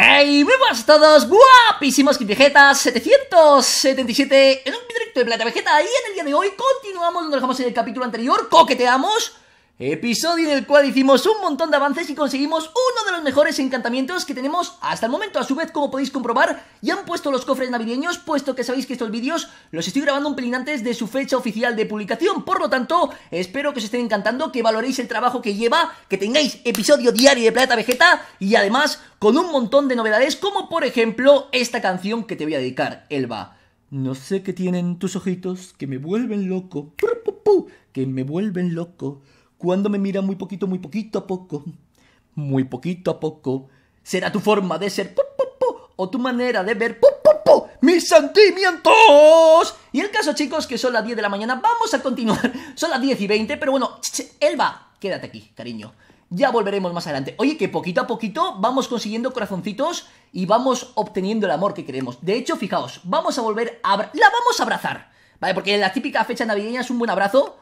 ¡Hey! Muy buenas a todos, guapísimos Vegetas 777 en un directo de Plata Vegeta y en el día de hoy continuamos donde dejamos en el capítulo anterior, coqueteamos Episodio en el cual hicimos un montón de avances y conseguimos uno de los mejores encantamientos que tenemos hasta el momento. A su vez, como podéis comprobar, ya han puesto los cofres navideños, puesto que sabéis que estos vídeos los estoy grabando un pelín antes de su fecha oficial de publicación. Por lo tanto, espero que os estén encantando, que valoréis el trabajo que lleva, que tengáis episodio diario de Plata Vegeta y además con un montón de novedades, como por ejemplo esta canción que te voy a dedicar, Elba. No sé qué tienen tus ojitos que me vuelven loco, que me vuelven loco. Cuando me mira muy poquito, muy poquito a poco, muy poquito a poco, será tu forma de ser o tu manera de ver mis sentimientos. Y el caso, chicos, que son las 10 de la mañana, vamos a continuar. Son las 10 y 20, pero bueno, Elba, quédate aquí, cariño. Ya volveremos más adelante. Oye, que poquito a poquito vamos consiguiendo corazoncitos y vamos obteniendo el amor que queremos. De hecho, fijaos, vamos a volver a... La vamos a abrazar, ¿vale? Porque la típica fecha navideña es un buen abrazo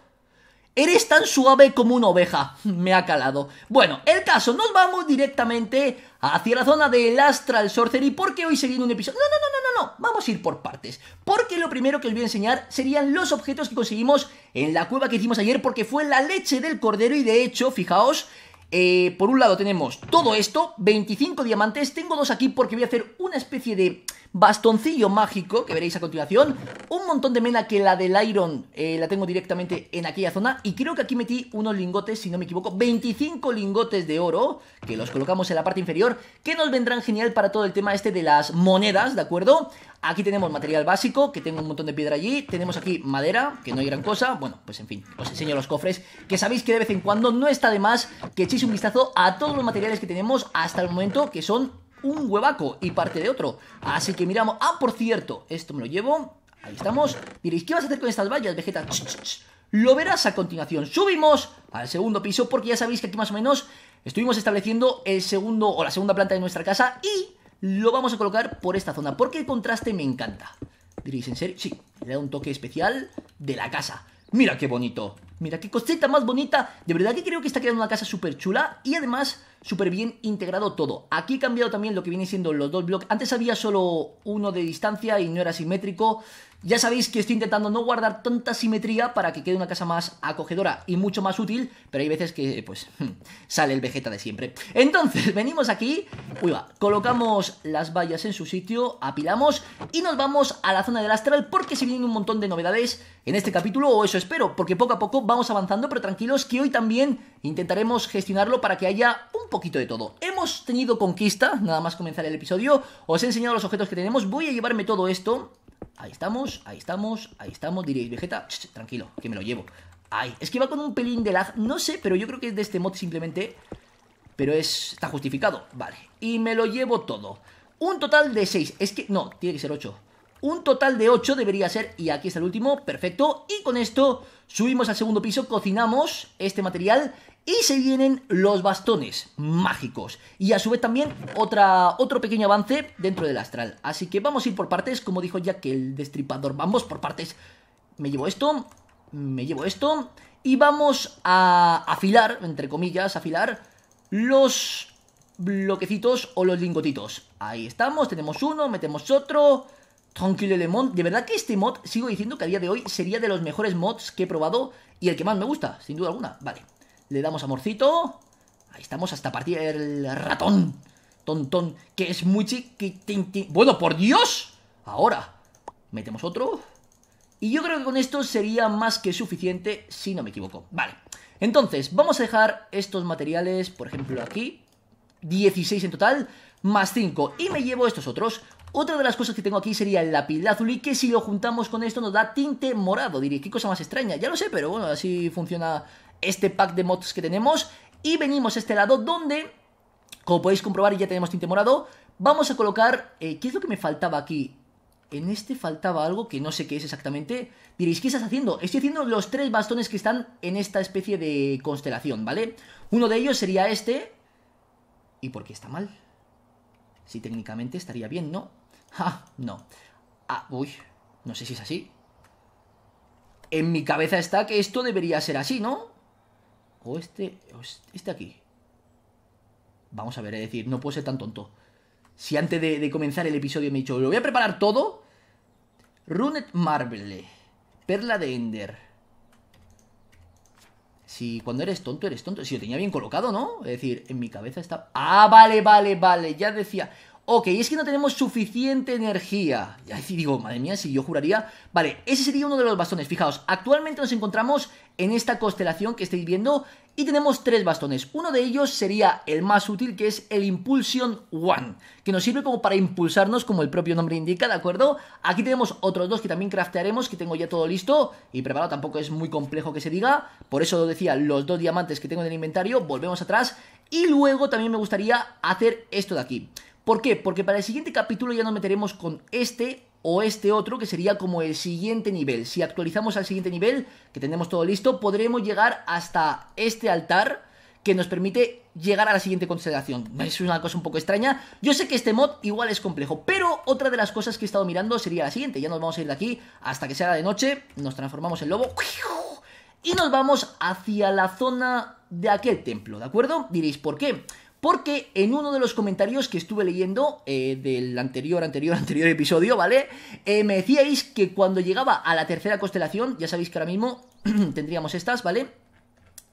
Eres tan suave como una oveja. Me ha calado. Bueno, el caso, nos vamos directamente hacia la zona del Astral Sorcery porque hoy seguiré un episodio... No, no, no, no, no, no. Vamos a ir por partes. Porque lo primero que os voy a enseñar serían los objetos que conseguimos en la cueva que hicimos ayer porque fue la leche del cordero y de hecho, fijaos... Eh, por un lado tenemos todo esto, 25 diamantes, tengo dos aquí porque voy a hacer una especie de bastoncillo mágico, que veréis a continuación, un montón de mena que la del Iron eh, la tengo directamente en aquella zona, y creo que aquí metí unos lingotes, si no me equivoco, 25 lingotes de oro, que los colocamos en la parte inferior, que nos vendrán genial para todo el tema este de las monedas, ¿de acuerdo? Aquí tenemos material básico, que tengo un montón de piedra allí, tenemos aquí madera, que no hay gran cosa, bueno, pues en fin, os enseño los cofres, que sabéis que de vez en cuando no está de más que echéis un vistazo a todos los materiales que tenemos hasta el momento, que son un huevaco y parte de otro. Así que miramos... Ah, por cierto, esto me lo llevo. Ahí estamos. Diréis, ¿qué vas a hacer con estas vallas, Vegeta? Lo verás a continuación. Subimos al segundo piso porque ya sabéis que aquí más o menos estuvimos estableciendo el segundo o la segunda planta de nuestra casa y lo vamos a colocar por esta zona porque el contraste me encanta. Diréis, ¿en serio? Sí, le da un toque especial de la casa. Mira qué bonito. Mira qué cosita más bonita. De verdad que creo que está creando una casa súper chula y además súper bien integrado todo. Aquí he cambiado también lo que viene siendo los dos bloques. Antes había solo uno de distancia y no era simétrico. Ya sabéis que estoy intentando no guardar tanta simetría para que quede una casa más acogedora y mucho más útil, pero hay veces que, pues, hmm, sale el vegeta de siempre. Entonces, venimos aquí, colocamos las vallas en su sitio, apilamos y nos vamos a la zona del astral porque se vienen un montón de novedades en este capítulo, o eso espero, porque poco a poco vamos avanzando, pero tranquilos que hoy también intentaremos gestionarlo para que haya un poquito de todo. Hemos tenido conquista, nada más comenzar el episodio, os he enseñado los objetos que tenemos, voy a llevarme todo esto Ahí estamos, ahí estamos, ahí estamos. Diréis, Vegeta, tranquilo, que me lo llevo. Ay, Es que va con un pelín de lag. No sé, pero yo creo que es de este mod simplemente. Pero es, está justificado. Vale. Y me lo llevo todo. Un total de 6. Es que, no, tiene que ser 8. Un total de 8 debería ser, y aquí está el último, perfecto. Y con esto subimos al segundo piso, cocinamos este material y se vienen los bastones mágicos. Y a su vez también otra, otro pequeño avance dentro del astral. Así que vamos a ir por partes, como dijo ya que el destripador, vamos por partes. Me llevo esto, me llevo esto y vamos a afilar, entre comillas, afilar los bloquecitos o los lingotitos. Ahí estamos, tenemos uno, metemos otro Tranquilo De verdad que este mod, sigo diciendo que a día de hoy sería de los mejores mods que he probado y el que más me gusta, sin duda alguna. Vale, le damos amorcito. Ahí estamos, hasta partir el ratón. Tontón, que es muy chiquitín. Bueno, por Dios. Ahora, metemos otro. Y yo creo que con esto sería más que suficiente, si no me equivoco. Vale, entonces, vamos a dejar estos materiales, por ejemplo, aquí. 16 en total, más 5. Y me llevo estos otros. Otra de las cosas que tengo aquí sería el y que si lo juntamos con esto nos da tinte morado. Diréis, qué cosa más extraña, ya lo sé, pero bueno, así funciona este pack de mods que tenemos. Y venimos a este lado donde, como podéis comprobar, ya tenemos tinte morado. Vamos a colocar, eh, ¿qué es lo que me faltaba aquí? En este faltaba algo que no sé qué es exactamente. Diréis, ¿qué estás haciendo? Estoy haciendo los tres bastones que están en esta especie de constelación, ¿vale? Uno de ellos sería este. ¿Y por qué está mal? Si técnicamente estaría bien, ¿no? Ah, No. Ah, uy, no sé si es así. En mi cabeza está que esto debería ser así, ¿no? O este, este aquí. Vamos a ver, es decir, no puedo ser tan tonto. Si antes de, comenzar el episodio me he dicho, lo voy a preparar todo. Runet Marble, Perla de Ender, si cuando eres tonto, eres tonto. Si lo tenía bien colocado, ¿no? Es decir, en mi cabeza está. Ah, vale, vale, vale. Ya decía... Ok, es que no tenemos suficiente energía. Ya digo, madre mía, si yo juraría... Vale, ese sería uno de los bastones. Fijaos, actualmente nos encontramos en esta constelación que estáis viendo y tenemos tres bastones. Uno de ellos sería el más útil, que es el Impulsion One, que nos sirve como para impulsarnos, como el propio nombre indica, ¿de acuerdo? Aquí tenemos otros dos que también craftearemos, que tengo ya todo listo y preparado, tampoco es muy complejo que se diga. Por eso lo decía, los dos diamantes que tengo en el inventario, volvemos atrás. Y luego también me gustaría hacer esto de aquí. ¿Por qué? Porque para el siguiente capítulo ya nos meteremos con este o este otro que sería como el siguiente nivel. Si actualizamos al siguiente nivel, que tenemos todo listo, podremos llegar hasta este altar que nos permite llegar a la siguiente constelación. Es una cosa un poco extraña. Yo sé que este mod igual es complejo, pero otra de las cosas que he estado mirando sería la siguiente. Ya nos vamos a ir de aquí hasta que sea de noche, nos transformamos en lobo y nos vamos hacia la zona de aquel templo, ¿de acuerdo? Diréis, ¿por qué? porque en uno de los comentarios que estuve leyendo eh, del anterior, anterior, anterior episodio, ¿vale? Eh, me decíais que cuando llegaba a la tercera constelación, ya sabéis que ahora mismo tendríamos estas, ¿vale?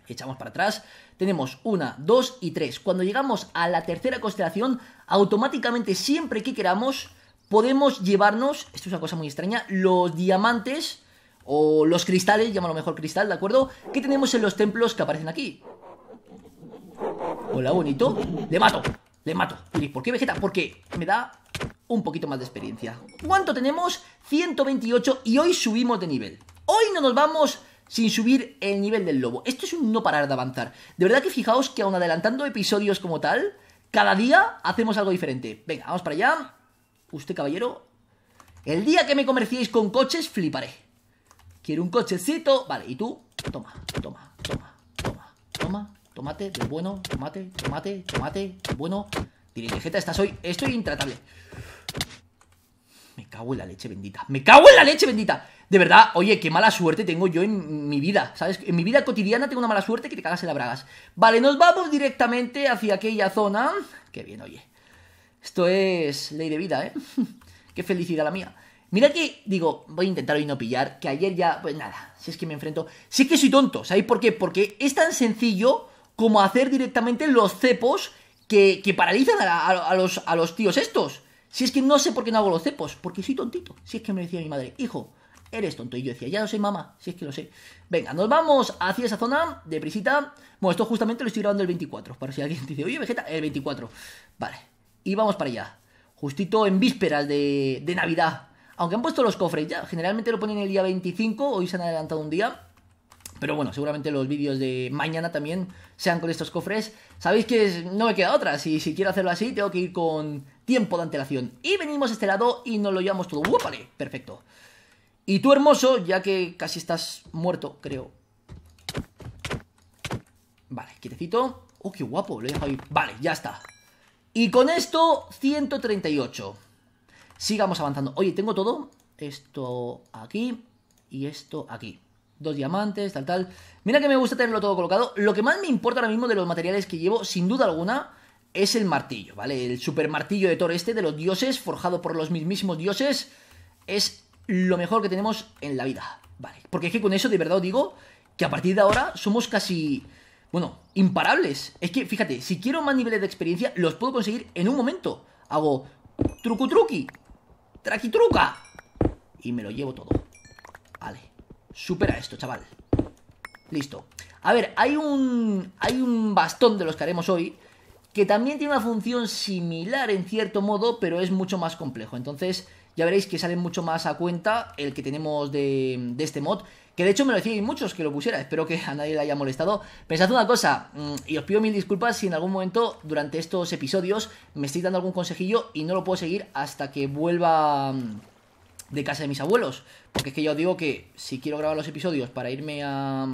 Echamos para atrás, tenemos una, dos y tres. Cuando llegamos a la tercera constelación, automáticamente siempre que queramos, podemos llevarnos, esto es una cosa muy extraña, los diamantes o los cristales, llámalo mejor cristal, ¿de acuerdo? Que tenemos en los templos que aparecen aquí hola bonito, le mato, le mato. ¿por qué Vegeta? Porque me da un poquito más de experiencia. ¿Cuánto tenemos? 128 y hoy subimos de nivel. Hoy no nos vamos sin subir el nivel del lobo. Esto es un no parar de avanzar. De verdad que fijaos que aún adelantando episodios como tal, cada día hacemos algo diferente. Venga, vamos para allá. Usted, caballero. El día que me comerciéis con coches, fliparé. Quiero un cochecito. Vale, y tú, toma, toma, toma, toma, toma tomate, de bueno, tomate, tomate, tomate, del bueno. Vegeta, esta soy. Estoy intratable. Me cago en la leche bendita. Me cago en la leche bendita. De verdad, oye, qué mala suerte tengo yo en mi vida, ¿sabes? En mi vida cotidiana tengo una mala suerte que te cagas en la bragas. Vale, nos vamos directamente hacia aquella zona. Qué bien, oye. Esto es ley de vida, ¿eh? qué felicidad la mía. Mira que, digo, voy a intentar hoy no pillar, que ayer ya, pues nada, si es que me enfrento... sí es que soy tonto, ¿sabéis por qué? Porque es tan sencillo como hacer directamente los cepos que, paralizan a, los, a los tíos estos. Si es que no sé por qué no hago los cepos, porque soy tontito. Si es que me decía mi madre, hijo, eres tonto. Y yo decía, ya lo sé, mamá, si es que lo sé. Venga, nos vamos hacia esa zona, de prisita. Bueno, esto justamente lo estoy grabando el 24, para si alguien dice, oye, Vegeta, el 24. Vale, y vamos para allá. Justito en vísperas de, de Navidad. Aunque han puesto los cofres ya, generalmente lo ponen el día 25, hoy se han adelantado un día. Pero bueno, seguramente los vídeos de mañana también sean con estos cofres. Sabéis que no me queda otra. Si, si quiero hacerlo así, tengo que ir con tiempo de antelación. Y venimos a este lado y nos lo llevamos todo. ¡Wopale! Perfecto. Y tú, hermoso, ya que casi estás muerto, creo. Vale, quietecito. ¡Oh, qué guapo! Lo he dejado ahí. Vale, ya está. Y con esto, 138. Sigamos avanzando. Oye, tengo todo. Esto aquí y esto aquí dos diamantes, tal, tal. Mira que me gusta tenerlo todo colocado. Lo que más me importa ahora mismo de los materiales que llevo, sin duda alguna, es el martillo, ¿vale? El super martillo de Thor este, de los dioses, forjado por los mismísimos dioses, es lo mejor que tenemos en la vida, ¿vale? Porque es que con eso de verdad os digo que a partir de ahora somos casi, bueno, imparables. Es que, fíjate, si quiero más niveles de experiencia, los puedo conseguir en un momento. Hago trucu truqui, traqui y me lo llevo todo. Vale. Supera esto, chaval. Listo. A ver, hay un, hay un bastón de los que haremos hoy que también tiene una función similar en cierto modo, pero es mucho más complejo. Entonces ya veréis que sale mucho más a cuenta el que tenemos de, este mod. Que de hecho me lo decían muchos que lo pusiera, espero que a nadie le haya molestado. Pensad una cosa, mm, y os pido mil disculpas si en algún momento durante estos episodios me estáis dando algún consejillo y no lo puedo seguir hasta que vuelva mm, de casa de mis abuelos. Porque es que yo digo que si quiero grabar los episodios para irme a,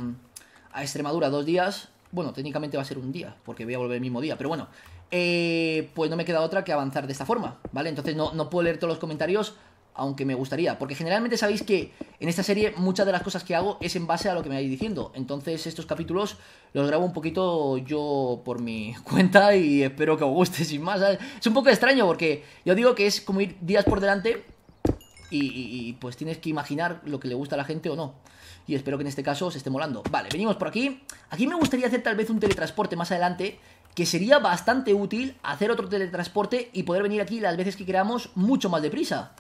a Extremadura dos días, bueno, técnicamente va a ser un día, porque voy a volver el mismo día, pero bueno, eh, pues no me queda otra que avanzar de esta forma, ¿vale? Entonces no, no puedo leer todos los comentarios, aunque me gustaría, porque generalmente sabéis que en esta serie muchas de las cosas que hago es en base a lo que me vais diciendo, entonces estos capítulos los grabo un poquito yo por mi cuenta y espero que os guste sin más, Es un poco extraño porque yo digo que es como ir días por delante y, pues tienes que imaginar lo que le gusta a la gente o no. Y espero que en este caso se esté molando. Vale, venimos por aquí. Aquí me gustaría hacer tal vez un teletransporte más adelante, que sería bastante útil hacer otro teletransporte y poder venir aquí las veces que queramos mucho más deprisa.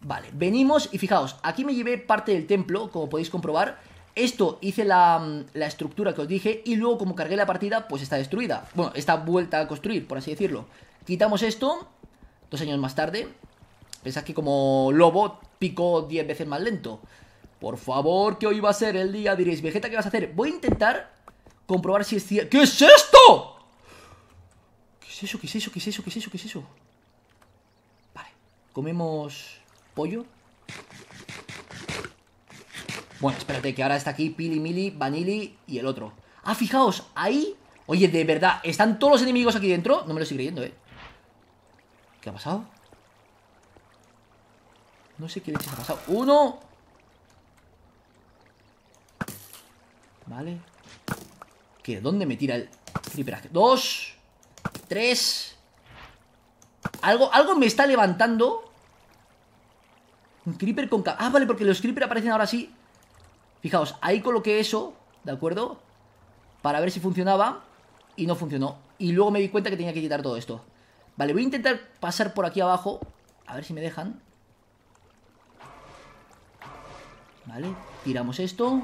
Vale, venimos y fijaos, aquí me llevé parte del templo, como podéis comprobar. Esto hice la, mm, la estructura que os dije y luego como cargué la partida, pues está destruida. Bueno, está vuelta a construir, por así decirlo. Quitamos esto, dos años más tarde, ¿Pensas que como lobo pico 10 veces más lento. Por favor, que hoy va a ser el día. Diréis, Vegeta, ¿qué vas a hacer? Voy a intentar comprobar si es cierto. ¿Qué es esto? ¿Qué es eso? ¿Qué es eso? ¿Qué es eso? ¿Qué es eso? ¿Qué es eso? Vale. Comemos pollo. Bueno, espérate, que ahora está aquí Pili Mili, Vanili y el otro. Ah, fijaos, ahí... Oye, de verdad, ¿están todos los enemigos aquí dentro? No me lo estoy creyendo, ¿eh? ¿Qué ha pasado? No sé qué leches ha pasado. ¡Uno! Vale. ¿Qué? ¿Dónde me tira el creeper? ¡Dos! ¡Tres! Algo, algo me está levantando. Un creeper con... Ah, vale, porque los creeper aparecen ahora sí. Fijaos, ahí coloqué eso, ¿de acuerdo? Para ver si funcionaba. Y no funcionó. Y luego me di cuenta que tenía que quitar todo esto. Vale, voy a intentar pasar por aquí abajo. A ver si me dejan. Vale, tiramos esto.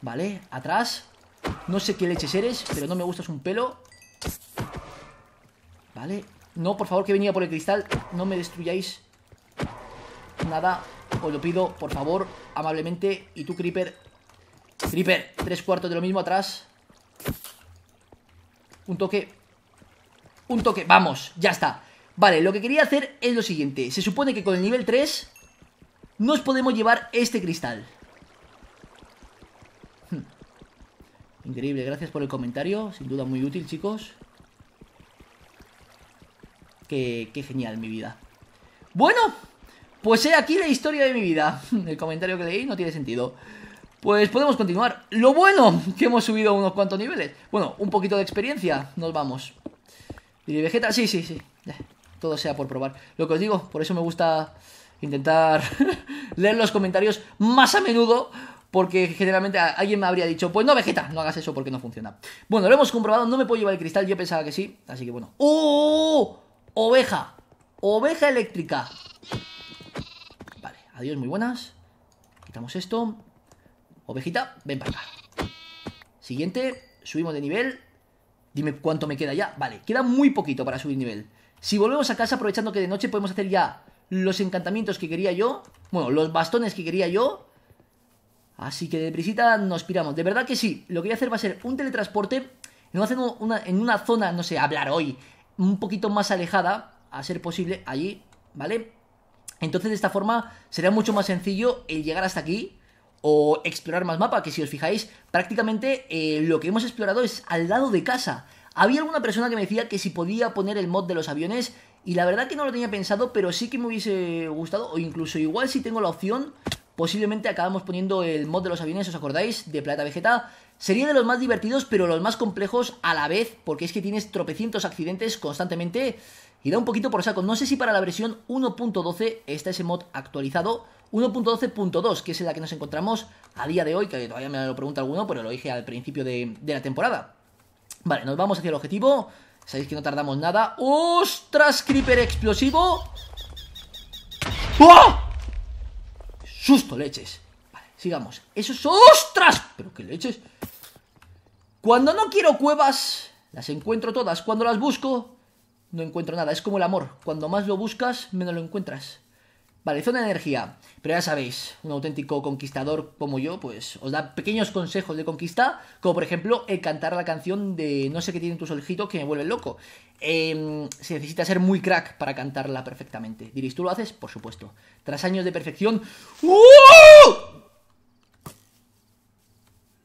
Vale, atrás. No sé qué leches eres, pero no me gustas un pelo. Vale. No, por favor, que venía por el cristal. No me destruyáis nada. Os lo pido, por favor, amablemente. Y tú, Creeper. Creeper, tres cuartos de lo mismo atrás. Un toque. Un toque. Vamos, ya está. Vale, lo que quería hacer es lo siguiente. Se supone que con el nivel 3 nos podemos llevar este cristal. Hmm. Increíble, gracias por el comentario. Sin duda muy útil, chicos. Qué, genial, mi vida. Bueno, pues he aquí la historia de mi vida. El comentario que leí no tiene sentido. Pues podemos continuar. Lo bueno, que hemos subido unos cuantos niveles. Bueno, un poquito de experiencia. Nos vamos. Y Vegeta, sí, sí, sí todo sea por probar. Lo que os digo, por eso me gusta intentar leer los comentarios más a menudo. Porque generalmente alguien me habría dicho, pues no, Vegeta, no hagas eso porque no funciona. Bueno, lo hemos comprobado, no me puedo llevar el cristal, yo pensaba que sí, así que bueno. ¡Oh! Oveja. Oveja eléctrica. Vale, adiós, muy buenas. Quitamos esto. Ovejita, ven para acá. Siguiente, subimos de nivel. Dime cuánto me queda ya. Vale, queda muy poquito para subir nivel. Si volvemos a casa aprovechando que de noche podemos hacer ya los encantamientos que quería yo. Bueno, los bastones que quería yo. Así que de prisita nos piramos. De verdad que sí. Lo que voy a hacer va a ser un teletransporte. no a una, en una zona, no sé, hablar hoy. Un poquito más alejada. A ser posible. Allí. ¿Vale? Entonces de esta forma será mucho más sencillo el llegar hasta aquí o explorar más mapa, que si os fijáis, prácticamente eh, lo que hemos explorado es al lado de casa. Había alguna persona que me decía que si podía poner el mod de los aviones y la verdad que no lo tenía pensado, pero sí que me hubiese gustado o incluso igual si tengo la opción, posiblemente acabamos poniendo el mod de los aviones, ¿os acordáis? De Plata Vegeta. Sería de los más divertidos, pero los más complejos a la vez, porque es que tienes tropecientos accidentes constantemente y da un poquito por saco. No sé si para la versión 1.12 está ese mod actualizado, 1.12.2, que es la que nos encontramos a día de hoy, que todavía me lo pregunta alguno, pero lo dije al principio de la temporada. Vale, nos vamos hacia el objetivo. Sabéis que no tardamos nada. ¡Ostras, creeper explosivo! ¡Oh! Susto, leches. Vale, sigamos. Eso es... ¡Ostras! ¿Pero qué leches? Cuando no quiero cuevas, las encuentro todas. Cuando las busco, no encuentro nada. Es como el amor. Cuando más lo buscas, menos lo encuentras. Vale, zona de energía. Pero ya sabéis, un auténtico conquistador como yo, pues os da pequeños consejos de conquista, como por ejemplo el cantar la canción de No sé qué tienen tus ojitos que me vuelven loco. Em, se necesita ser muy crack para cantarla perfectamente. Diréis, ¿tú lo haces? Por supuesto. Tras años de perfección...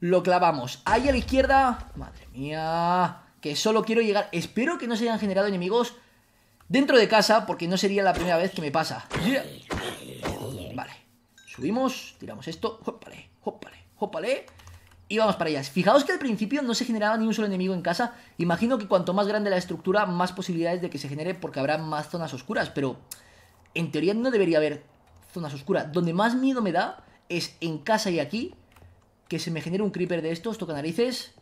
Lo clavamos. Ahí a la izquierda... Madre mía... Que solo quiero llegar... Espero que no se hayan generado enemigos dentro de casa, porque no sería la primera vez que me pasa. Subimos, tiramos esto, jopale, ¡Jópale! jopale Y vamos para ellas. Fijaos que al principio no se generaba ni un solo enemigo en casa. Imagino que cuanto más grande la estructura, más posibilidades de que se genere porque habrá más zonas oscuras. Pero en teoría no debería haber zonas oscuras. Donde más miedo me da es en casa y aquí. Que se me genere un creeper de estos, toca narices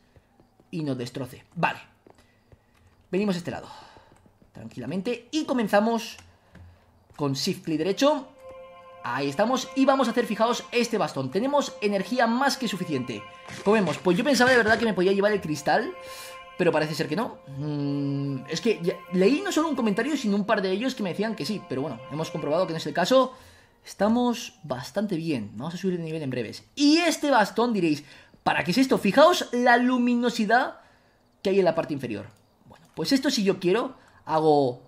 y nos destroce. Vale. Venimos a este lado. Tranquilamente. Y comenzamos con shift click derecho. Ahí estamos y vamos a hacer, fijaos, este bastón Tenemos energía más que suficiente Comemos, pues yo pensaba de verdad que me podía llevar el cristal Pero parece ser que no mm, Es que leí no solo un comentario Sino un par de ellos que me decían que sí Pero bueno, hemos comprobado que en es este caso Estamos bastante bien Vamos a subir de nivel en breves Y este bastón diréis ¿Para qué es esto? Fijaos la luminosidad que hay en la parte inferior Bueno, pues esto si yo quiero Hago...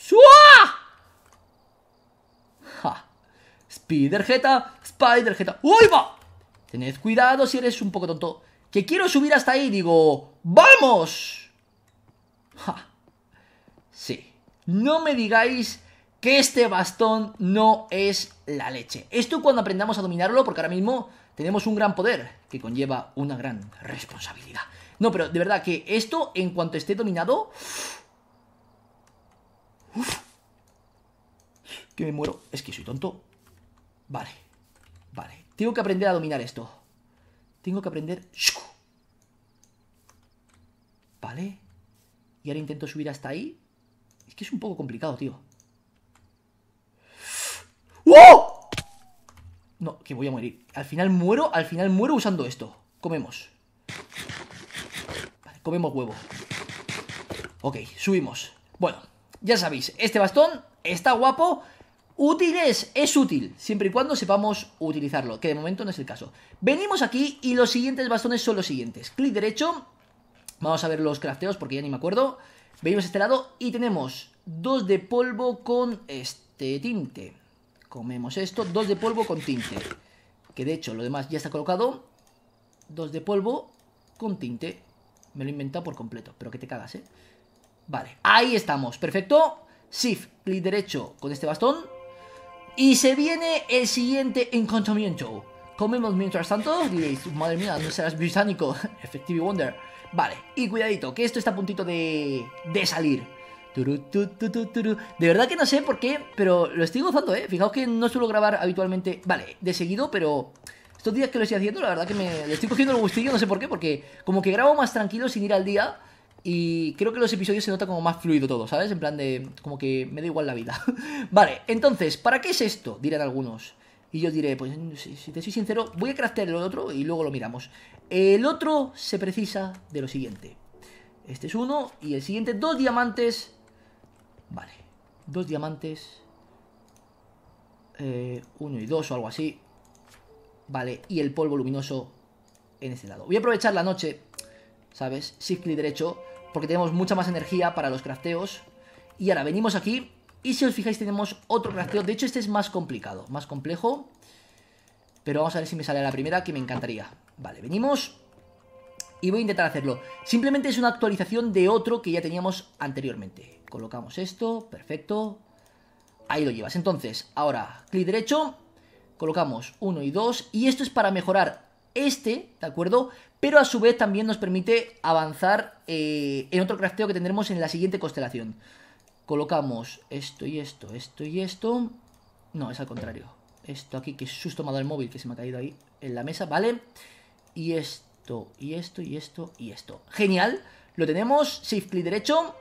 ¡Suah! Spider geta Spider geta ¡Uy, va! Tened cuidado si eres un poco tonto. Que quiero subir hasta ahí, digo... ¡Vamos! Sí. No me digáis que este bastón no es la leche. Esto cuando aprendamos a dominarlo, porque ahora mismo tenemos un gran poder que conlleva una gran responsabilidad. No, pero de verdad que esto, en cuanto esté dominado... Uf, que me muero. Es que soy tonto. Vale. Vale. Tengo que aprender a dominar esto. Tengo que aprender... Vale. Y ahora intento subir hasta ahí. Es que es un poco complicado, tío. ¡Oh! No, que voy a morir. Al final muero, al final muero usando esto. Comemos. Vale, comemos huevo. Ok, subimos. Bueno, ya sabéis, este bastón está guapo es, es útil, siempre y cuando sepamos utilizarlo, que de momento no es el caso. Venimos aquí y los siguientes bastones son los siguientes. Clic derecho, vamos a ver los crafteos porque ya ni me acuerdo. Venimos a este lado y tenemos dos de polvo con este tinte. Comemos esto, dos de polvo con tinte. Que de hecho lo demás ya está colocado. Dos de polvo con tinte. Me lo he inventado por completo, pero que te cagas, ¿eh? Vale, ahí estamos, perfecto. Shift, clic derecho con este bastón y se viene el siguiente encontramiento. Comemos mientras tanto, diréis, madre mía, no serás británico, Effective Wonder. Vale, y cuidadito, que esto está a puntito de, de salir. De verdad que no sé por qué, pero lo estoy gozando, ¿eh? Fijaos que no suelo grabar habitualmente, vale, de seguido, pero estos días que lo estoy haciendo, la verdad que me le estoy cogiendo el gustillo, no sé por qué, porque como que grabo más tranquilo sin ir al día y creo que los episodios se nota como más fluido todo, ¿sabes? En plan de, como que me da igual la vida. vale, entonces, ¿para qué es esto? Dirán algunos. Y yo diré, pues si, te soy sincero, voy a craftear el otro y luego lo miramos. El otro se precisa de lo siguiente. Este es uno y el siguiente, dos diamantes. Vale, dos diamantes. Eh, uno y dos o algo así. Vale, y el polvo luminoso en este lado. Voy a aprovechar la noche, ¿sabes? sí clic derecho porque tenemos mucha más energía para los crafteos. Y ahora venimos aquí y si os fijáis tenemos otro crafteo. De hecho este es más complicado, más complejo. Pero vamos a ver si me sale la primera que me encantaría. Vale, venimos y voy a intentar hacerlo. Simplemente es una actualización de otro que ya teníamos anteriormente. Colocamos esto, perfecto. Ahí lo llevas. Entonces, ahora, clic derecho, colocamos uno y dos y esto es para mejorar este, ¿de acuerdo? Pero a su vez también nos permite avanzar eh, en otro crafteo que tendremos en la siguiente constelación. Colocamos esto y esto, esto y esto. No, es al contrario. Esto aquí, que susto me el móvil, que se me ha caído ahí en la mesa, ¿vale? Y esto, y esto, y esto, y esto. Genial, lo tenemos, shift clic derecho,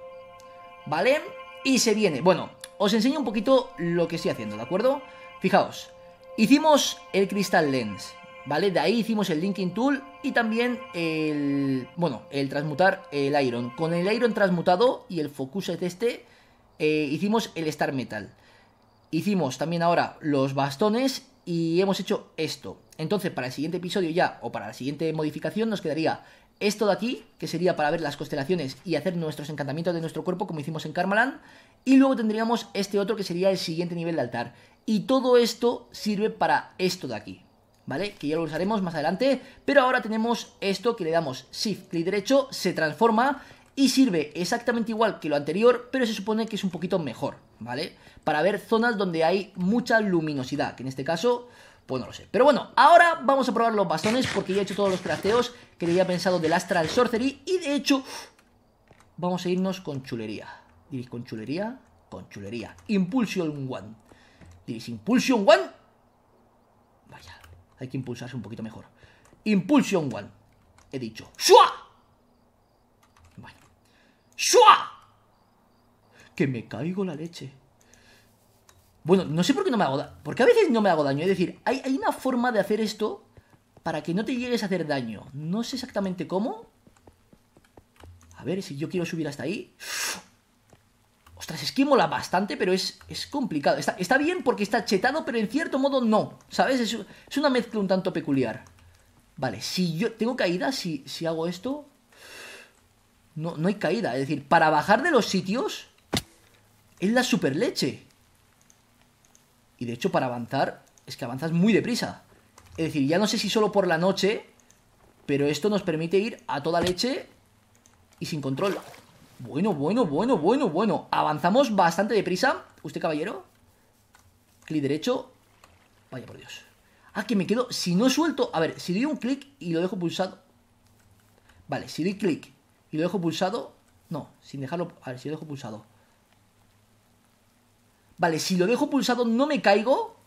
¿vale? Y se viene, bueno, os enseño un poquito lo que estoy haciendo, ¿de acuerdo? Fijaos, hicimos el cristal lens, ¿Vale? De ahí hicimos el Linking Tool y también el. Bueno, el transmutar el Iron. Con el Iron transmutado y el Focus es este, eh, hicimos el Star Metal. Hicimos también ahora los bastones y hemos hecho esto. Entonces, para el siguiente episodio ya, o para la siguiente modificación, nos quedaría esto de aquí, que sería para ver las constelaciones y hacer nuestros encantamientos de nuestro cuerpo, como hicimos en Karmaland. Y luego tendríamos este otro, que sería el siguiente nivel de altar. Y todo esto sirve para esto de aquí, ¿vale? Que ya lo usaremos más adelante, pero ahora tenemos esto que le damos Shift, clic derecho, se transforma y sirve exactamente igual que lo anterior, pero se supone que es un poquito mejor, ¿vale? Para ver zonas donde hay mucha luminosidad, que en este caso, pues no lo sé. Pero bueno, ahora vamos a probar los bastones porque ya he hecho todos los trasteos que le había pensado del Astral Sorcery y de hecho vamos a irnos con chulería. Diréis, ¿con chulería? Con chulería. Impulsion One. Diréis, ¿Impulsion One? hay que impulsarse un poquito mejor. impulsión One, he dicho. ¡Shua! Bueno. ¡Shua! Que me caigo la leche. Bueno, no sé por qué no me hago daño. Porque a veces no me hago daño. Es decir, hay, hay una forma de hacer esto para que no te llegues a hacer daño. No sé exactamente cómo. A ver si yo quiero subir hasta ahí. Ostras, es que mola bastante, pero es, complicado. Está, bien porque está chetado, pero en cierto modo no. ¿Sabes? Es, es una mezcla un tanto peculiar. Vale, si yo tengo caída, si, si hago esto... No, no hay caída. Es decir, para bajar de los sitios... Es la super leche. Y de hecho, para avanzar... Es que avanzas muy deprisa. Es decir, ya no sé si solo por la noche... Pero esto nos permite ir a toda leche y sin control. Bueno, bueno, bueno, bueno, bueno. Avanzamos bastante deprisa. Usted, caballero. Clic derecho. Vaya por Dios. Ah, que me quedo. Si no suelto. A ver, si doy un clic y lo dejo pulsado. Vale, si doy clic y lo dejo pulsado. No, sin dejarlo. A ver, si lo dejo pulsado. Vale, si lo dejo pulsado no me caigo.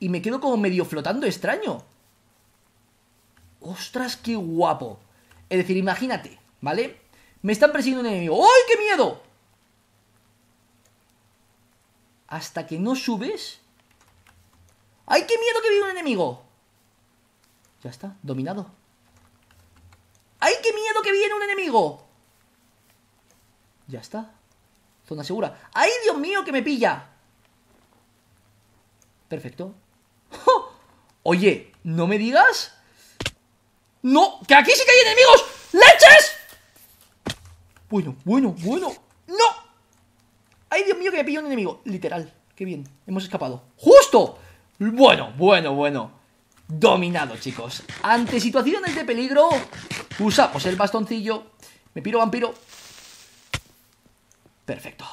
Y me quedo como medio flotando extraño. ¡Ostras, qué guapo! Es decir, imagínate, ¿vale? Me están persiguiendo un enemigo. ¡Ay, qué miedo! Hasta que no subes... ¡Ay, qué miedo que viene un enemigo! Ya está, dominado. ¡Ay, qué miedo que viene un enemigo! Ya está. Zona segura. ¡Ay, Dios mío, que me pilla! Perfecto. Oye, ¿no me digas? ¡No! ¡Que aquí sí que hay enemigos! ¡Leches! Bueno, bueno, bueno. ¡No! ¡Ay, Dios mío, que me pilló un enemigo! Literal. Qué bien. Hemos escapado. ¡Justo! Bueno, bueno, bueno. Dominado, chicos. Ante situaciones de peligro, usamos el bastoncillo. Me piro vampiro. Perfecto.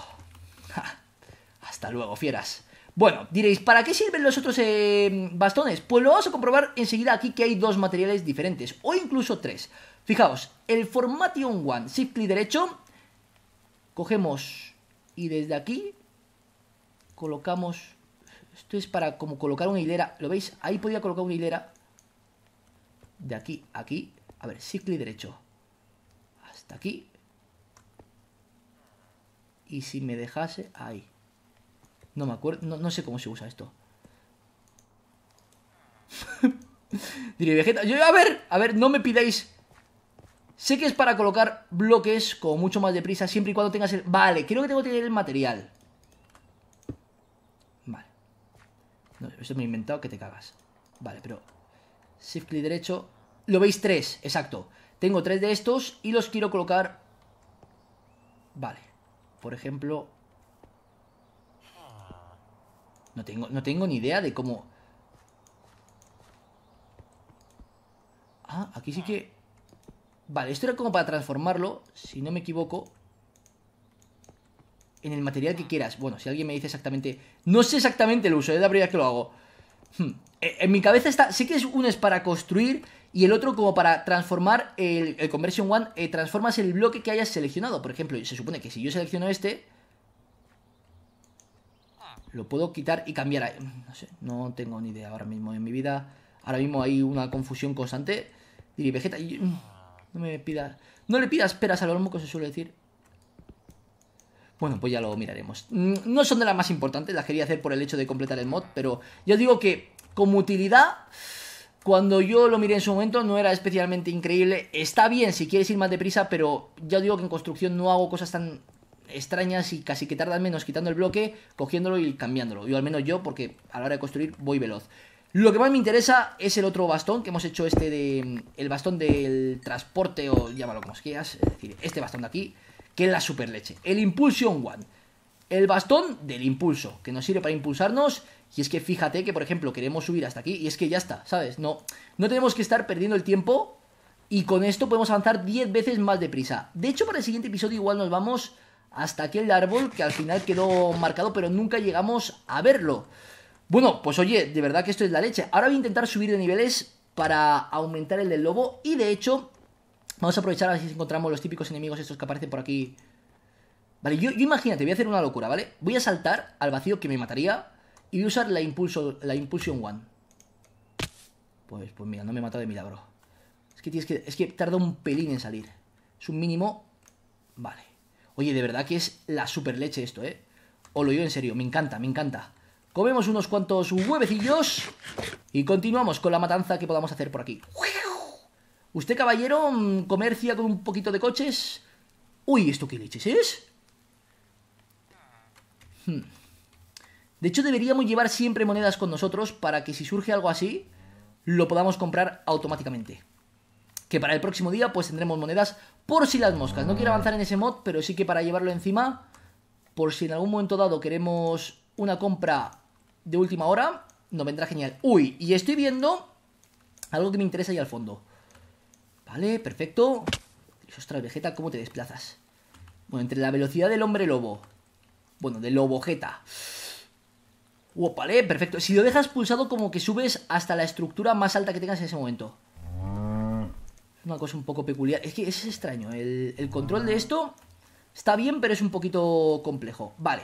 Hasta luego, fieras. Bueno, diréis, ¿para qué sirven los otros eh, bastones? Pues lo vamos a comprobar enseguida aquí que hay dos materiales diferentes, o incluso tres. Fijaos, el Formation One, shift clic derecho, cogemos y desde aquí colocamos, esto es para como colocar una hilera, ¿lo veis? Ahí podía colocar una hilera de aquí a aquí, a ver, shift clic derecho, hasta aquí, y si me dejase, ahí, no me acuerdo, no, sé cómo se usa esto. Diré, Vegeta, yo, a ver, a ver, no me pidáis Sé que es para colocar bloques Con mucho más deprisa, siempre y cuando tengas el... Vale, creo que tengo que tener el material. Vale. No, eso me he inventado que te cagas. Vale, pero... Shift clic derecho. Lo veis tres, exacto. Tengo tres de estos y los quiero colocar... Vale. Por ejemplo... No tengo, no tengo ni idea de cómo... Ah, aquí sí que... Vale, esto era como para transformarlo, si no me equivoco, en el material que quieras. Bueno, si alguien me dice exactamente... No sé exactamente el uso, es ¿eh? la primera vez que lo hago. Hmm. Eh, en mi cabeza está... Sé que es uno es para construir y el otro como para transformar el, Conversion One. Eh, transformas el bloque que hayas seleccionado. Por ejemplo, se supone que si yo selecciono este... Lo puedo quitar y cambiar No sé, no tengo ni idea ahora mismo en mi vida. Ahora mismo hay una confusión constante. Diré, Vegeta... Mm, no me pidas. No le pidas peras al olmo, que se suele decir. Bueno, pues ya lo miraremos. Mm, no son de las más importantes, las quería hacer por el hecho de completar el mod, pero yo digo que como utilidad, cuando yo lo miré en su momento no era especialmente increíble. Está bien si quieres ir más deprisa, pero ya digo que en construcción no hago cosas tan extrañas y casi que tardan menos quitando el bloque, cogiéndolo y cambiándolo. Yo al menos yo, porque a la hora de construir voy veloz. Lo que más me interesa es el otro bastón que hemos hecho, este de. El bastón del transporte, o llámalo como quieras, es decir, este bastón de aquí, que es la super leche. El Impulsion One. El bastón del impulso, que nos sirve para impulsarnos. Y es que fíjate que, por ejemplo, queremos subir hasta aquí y es que ya está, ¿sabes? No, no tenemos que estar perdiendo el tiempo y con esto podemos avanzar 10 veces más deprisa. De hecho, para el siguiente episodio igual nos vamos hasta aquel árbol que al final quedó marcado, pero nunca llegamos a verlo. Bueno, pues oye, de verdad que esto es la leche. Ahora voy a intentar subir de niveles para aumentar el del lobo. Y de hecho, vamos a aprovechar a ver si encontramos los típicos enemigos estos que aparecen por aquí. Vale, yo, imagínate, voy a hacer una locura, ¿vale? Voy a saltar al vacío que me mataría y voy a usar la, impulso, la Impulsion One. Pues, pues mira, no me he de milagro. Es que, tienes que, es que tarda un pelín en salir. Es un mínimo... Vale. Oye, de verdad que es la super leche esto, ¿eh? O lo digo en serio, me encanta, me encanta comemos unos cuantos huevecillos y continuamos con la matanza que podamos hacer por aquí. ¿Usted, caballero, comercia con un poquito de coches? Uy, ¿esto qué leches es? Hmm. De hecho, deberíamos llevar siempre monedas con nosotros para que si surge algo así, lo podamos comprar automáticamente. Que para el próximo día pues tendremos monedas por si las moscas. No quiero avanzar en ese mod, pero sí que para llevarlo encima, por si en algún momento dado queremos una compra de última hora nos vendrá genial. Uy, y estoy viendo algo que me interesa ahí al fondo. Vale, perfecto. Ostras, Vegeta, ¿cómo te desplazas? Bueno, entre la velocidad del hombre lobo. Bueno, de lobo Vegeta. Vale, perfecto. Si lo dejas pulsado, como que subes hasta la estructura más alta que tengas en ese momento. Es una cosa un poco peculiar. Es que es extraño. el control de esto está bien, pero es un poquito complejo. Vale.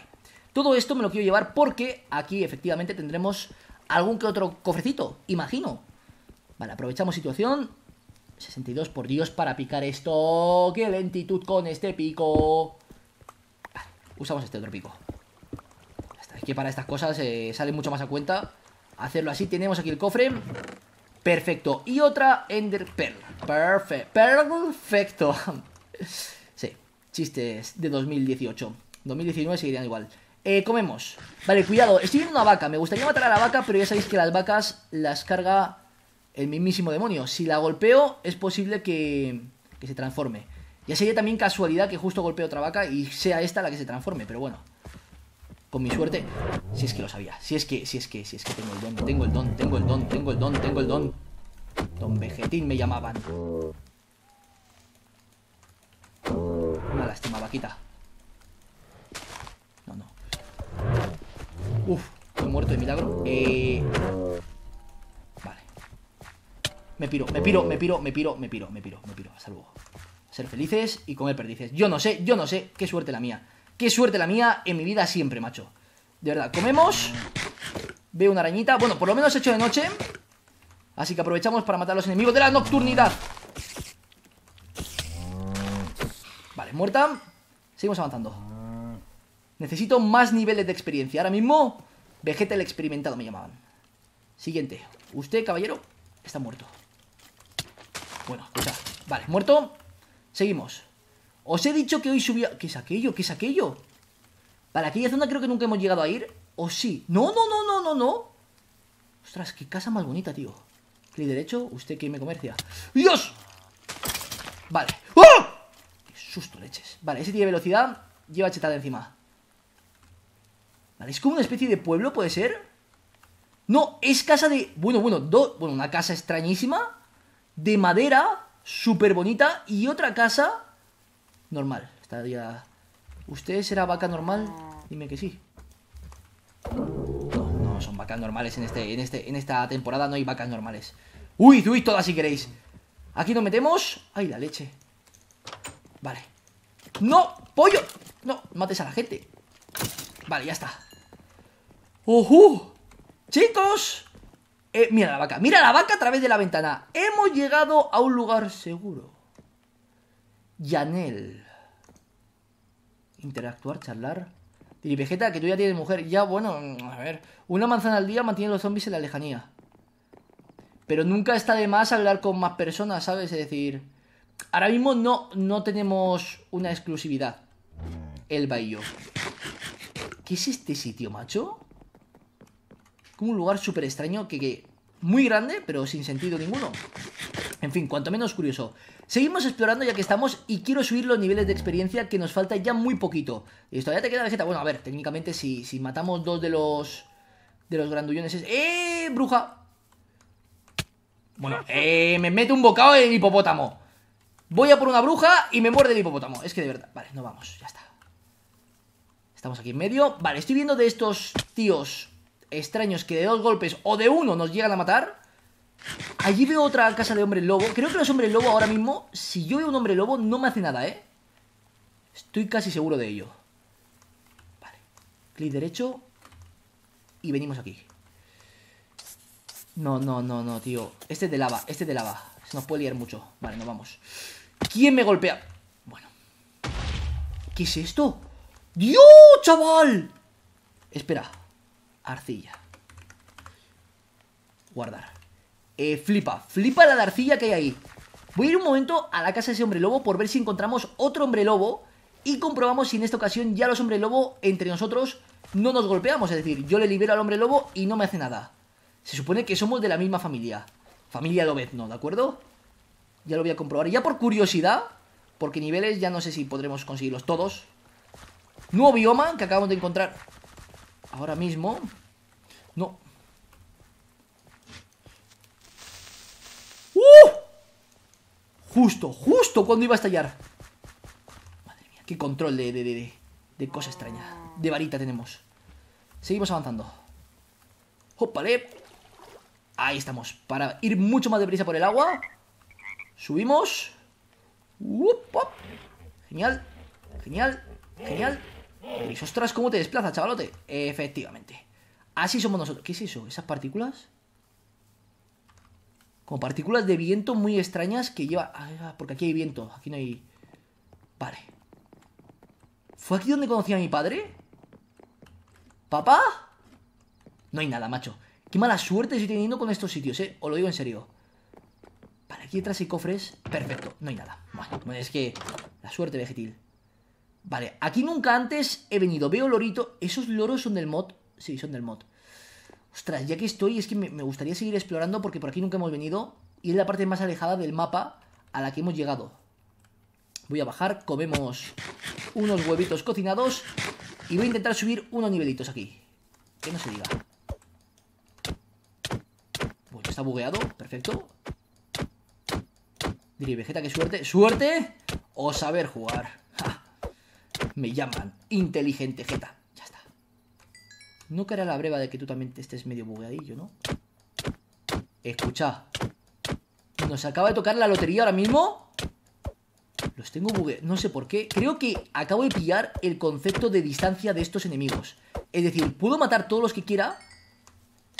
Todo esto me lo quiero llevar porque aquí efectivamente tendremos algún que otro cofrecito, imagino. Vale, aprovechamos situación. 62, por Dios, para picar esto. ¡Qué lentitud con este pico! Vale, usamos este otro pico. Hasta que para estas cosas eh, sale mucho más a cuenta hacerlo así. Tenemos aquí el cofre. Perfecto. Y otra Ender Pearl. Perfecto. sí, chistes de 2018. 2019 seguirían igual. Eh, comemos. Vale, cuidado, estoy viendo una vaca. Me gustaría matar a la vaca, pero ya sabéis que las vacas las carga el mismísimo demonio. Si la golpeo, es posible que, que se transforme. Ya sería también casualidad que justo golpeo otra vaca y sea esta la que se transforme, pero bueno. Con mi suerte, si es que lo sabía. Si es que, si es que, si es que tengo el don, tengo el don, tengo el don, tengo el don, tengo el don. Don Vegetín me llamaban. Una lástima, vaquita. Uf, he muerto de milagro. Eh, vale. Me piro, me piro, me piro, me piro, me piro, me piro, me piro. Hasta luego. Ser felices y comer perdices. Yo no sé, yo no sé. Qué suerte la mía. Qué suerte la mía en mi vida siempre, macho. De verdad, comemos. Veo una arañita. Bueno, por lo menos he hecho de noche. Así que aprovechamos para matar a los enemigos de la nocturnidad. Vale, muerta. Seguimos avanzando. Necesito más niveles de experiencia. Ahora mismo, Vegeta el experimentado me llamaban. Siguiente. Usted, caballero, está muerto. Bueno, escucha. Vale, muerto. Seguimos. Os he dicho que hoy subía... ¿Qué es aquello? ¿Qué es aquello? Para aquella zona creo que nunca hemos llegado a ir. ¿O sí? No, no, no, no, no, no. Ostras, qué casa más bonita, tío. Clic derecho, usted que me comercia. ¡Dios! Vale. ¡Oh! ¡Qué susto leches! Vale, ese tiene velocidad. Lleva chetada encima. Es como una especie de pueblo, ¿puede ser? No, es casa de... Bueno, bueno, dos, bueno una casa extrañísima. De madera, súper bonita. Y otra casa... Normal. Estaría ¿Usted será vaca normal? Dime que sí. No, no, son vacas normales en, este, en, este, en esta temporada. No hay vacas normales. Uy, uy, todas si queréis. Aquí nos metemos. Ay, la leche. Vale. ¡No! ¡Pollo! No, mates a la gente. Vale, ya está. ¡Ojo! Chicos, eh, mira la vaca, mira la vaca a través de la ventana. Hemos llegado a un lugar seguro. Yanel. Interactuar, charlar. Y Vegeta, que tú ya tienes mujer. Ya, bueno, a ver. Una manzana al día mantiene a los zombies en la lejanía. Pero nunca está de más hablar con más personas, ¿sabes? Es decir, ahora mismo no, no tenemos una exclusividad. El baillo. ¿Qué es este sitio, macho? Como un lugar súper extraño que, muy grande, pero sin sentido ninguno. En fin, cuanto menos curioso. Seguimos explorando ya que estamos y quiero subir los niveles de experiencia que nos falta ya muy poquito. Y todavía te queda vegeta. Bueno, a ver, técnicamente si, matamos dos de los... De los grandullones es... ¡Eh, bruja! Bueno, eh, me mete un bocado en el hipopótamo. Voy a por una bruja y me muerde el hipopótamo. Es que de verdad... Vale, no vamos, ya está. Estamos aquí en medio. Vale, estoy viendo de estos tíos extraños que de dos golpes o de uno nos llegan a matar. Allí veo otra casa de hombre lobo. Creo que los hombres lobo ahora mismo, si yo veo un hombre lobo, no me hace nada, ¿eh? Estoy casi seguro de ello. Vale. Clic derecho. Y venimos aquí. No, no, no, no, tío. Este es de lava, este es de lava. Se nos puede liar mucho. Vale, nos vamos. ¿Quién me golpea? Bueno. ¿Qué es esto? ¡Dios, chaval! Espera, arcilla. Guardar. Eh, flipa, flipa la de arcilla que hay ahí. Voy a ir un momento a la casa de ese hombre lobo por ver si encontramos otro hombre lobo y comprobamos si en esta ocasión ya los hombre lobo entre nosotros no nos golpeamos. Es decir, yo le libero al hombre lobo y no me hace nada. Se supone que somos de la misma familia. Familia Lobezno, ¿de acuerdo? Ya lo voy a comprobar. Ya por curiosidad, porque niveles ya no sé si podremos conseguirlos todos. Nuevo bioma que acabamos de encontrar ahora mismo. No. ¡Uh! Justo, justo cuando iba a estallar. Madre mía, qué control de, de, de, de cosa extraña. De varita tenemos. Seguimos avanzando. ¡Hopale! Ahí estamos. Para ir mucho más deprisa por el agua. Subimos. Genial. Genial. Genial. Eh, ostras, ¿cómo te desplaza, chavalote? Efectivamente. Así somos nosotros. ¿Qué es eso? ¿Esas partículas? Como partículas de viento muy extrañas que lleva... Ah, ah, porque aquí hay viento, aquí no hay... Vale. ¿Fue aquí donde conocí a mi padre? ¿Papá? No hay nada, macho. Qué mala suerte estoy teniendo con estos sitios, ¿eh? Os lo digo en serio. Vale, aquí detrás hay cofres. Perfecto, no hay nada. Bueno, es que... La suerte vegetil. Vale, aquí nunca antes he venido. Veo lorito. ¿Esos loros son del mod? Sí, son del mod. Ostras, ya que estoy, es que me, gustaría seguir explorando porque por aquí nunca hemos venido. Y es la parte más alejada del mapa a la que hemos llegado. Voy a bajar, comemos unos huevitos cocinados y voy a intentar subir unos nivelitos aquí. Que no se diga. Bueno, está bugueado, perfecto. Diría Vegeta, qué suerte. ¡Suerte! O saber jugar. Me llaman inteligente jeta. Ya está. No caerá la breva de que tú también estés medio bugueadillo, ¿no? Escucha. Nos acaba de tocar la lotería ahora mismo. Los tengo bugueados. No sé por qué. Creo que acabo de pillar el concepto de distancia de estos enemigos. Es decir, puedo matar todos los que quiera.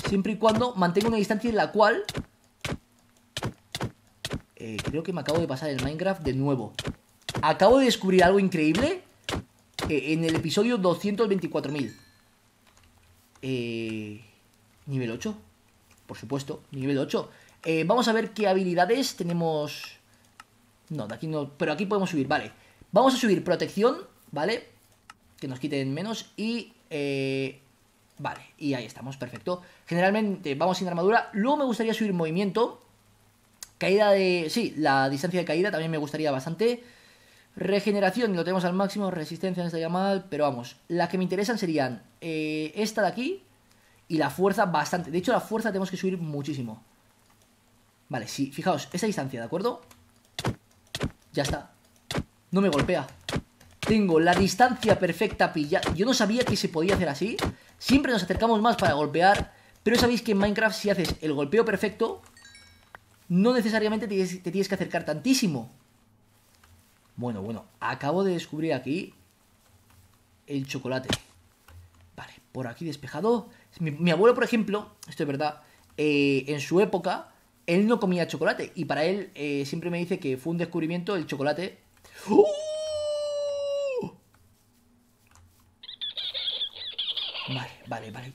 Siempre y cuando mantenga una distancia en la cual... Eh, creo que me acabo de pasar el Minecraft de nuevo. Acabo de descubrir algo increíble. Eh, en el episodio 224.000. Eh, nivel 8. Por supuesto, nivel 8. Eh, vamos a ver qué habilidades tenemos... No, de aquí no... Pero aquí podemos subir, vale. Vamos a subir protección, ¿vale? Que nos quiten menos y... Eh, vale, y ahí estamos, perfecto. Generalmente vamos sin armadura. Luego me gustaría subir movimiento. Caída de... Sí, la distancia de caída también me gustaría bastante. Regeneración, lo tenemos al máximo. Resistencia en esta llamada. Pero vamos, las que me interesan serían eh, esta de aquí y la fuerza bastante. De hecho, la fuerza tenemos que subir muchísimo. Vale, sí, fijaos, esa distancia, ¿de acuerdo? Ya está. No me golpea. Tengo la distancia perfecta pillada. Yo no sabía que se podía hacer así. Siempre nos acercamos más para golpear. Pero sabéis que en Minecraft si haces el golpeo perfecto, no necesariamente te tienes que acercar tantísimo. Bueno, bueno, acabo de descubrir aquí el chocolate. Vale, por aquí despejado. Mi, abuelo, por ejemplo, esto es verdad, eh, en su época, él no comía chocolate. Y para él eh, siempre me dice que fue un descubrimiento el chocolate. ¡Oh! Vale, vale, vale.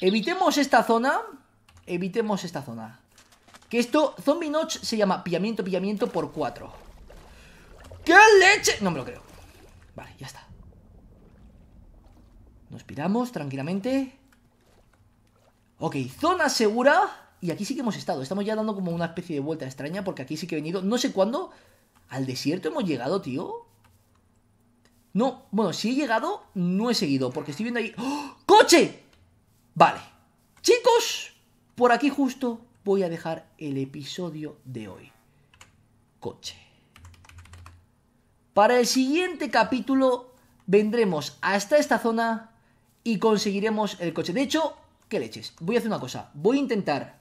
Evitemos esta zona. Evitemos esta zona. Que esto, Zombie Notch se llama pillamiento, pillamiento por 4 ¡Qué leche! No me lo creo Vale, ya está Nos piramos tranquilamente Ok, zona segura Y aquí sí que hemos estado Estamos ya dando como una especie de vuelta extraña Porque aquí sí que he venido, no sé cuándo Al desierto hemos llegado, tío No, bueno, si he llegado No he seguido, porque estoy viendo ahí ¡Oh! ¡Coche! Vale Chicos, por aquí justo voy a dejar el episodio de hoy. Coche. Para el siguiente capítulo vendremos hasta esta zona y conseguiremos el coche. De hecho, ¿qué leches? Voy a hacer una cosa. Voy a intentar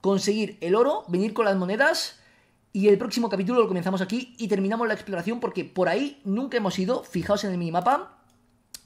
conseguir el oro, venir con las monedas y el próximo capítulo lo comenzamos aquí y terminamos la exploración porque por ahí nunca hemos ido. Fijaos en el minimapa.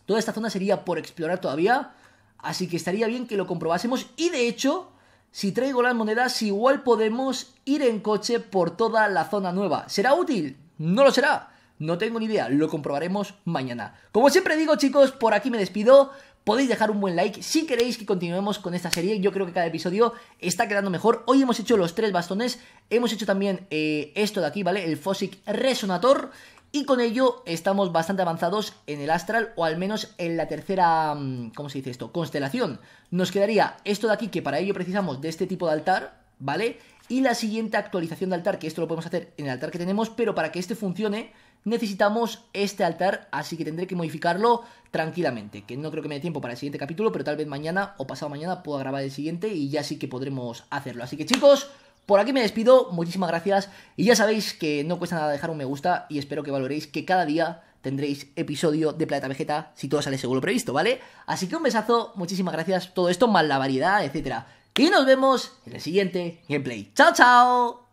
Toda esta zona sería por explorar todavía. Así que estaría bien que lo comprobásemos. Y de hecho, si traigo las monedas, igual podemos ir en coche por toda la zona nueva. ¿Será útil? No lo será. No tengo ni idea, lo comprobaremos mañana. Como siempre digo chicos, por aquí me despido. Podéis dejar un buen like si queréis que continuemos con esta serie. Yo creo que cada episodio está quedando mejor. Hoy hemos hecho los tres bastones. Hemos hecho también eh, esto de aquí, ¿vale? El Fosic Resonator. Y con ello estamos bastante avanzados en el astral o al menos en la tercera, mm, ¿cómo se dice esto? Constelación. Nos quedaría esto de aquí que para ello precisamos de este tipo de altar, ¿vale? Y la siguiente actualización de altar, que esto lo podemos hacer en el altar que tenemos, pero para que este funcione necesitamos este altar, así que tendré que modificarlo tranquilamente, que no creo que me dé tiempo para el siguiente capítulo, pero tal vez mañana o pasado mañana pueda grabar el siguiente y ya sí que podremos hacerlo. Así que chicos, por aquí me despido, muchísimas gracias y ya sabéis que no cuesta nada dejar un me gusta y espero que valoréis que cada día tendréis episodio de Plata Vegeta si todo sale según lo previsto, ¿vale? Así que un besazo, muchísimas gracias, todo esto más la variedad, etc Y nos vemos en el siguiente gameplay. ¡Chao, chao!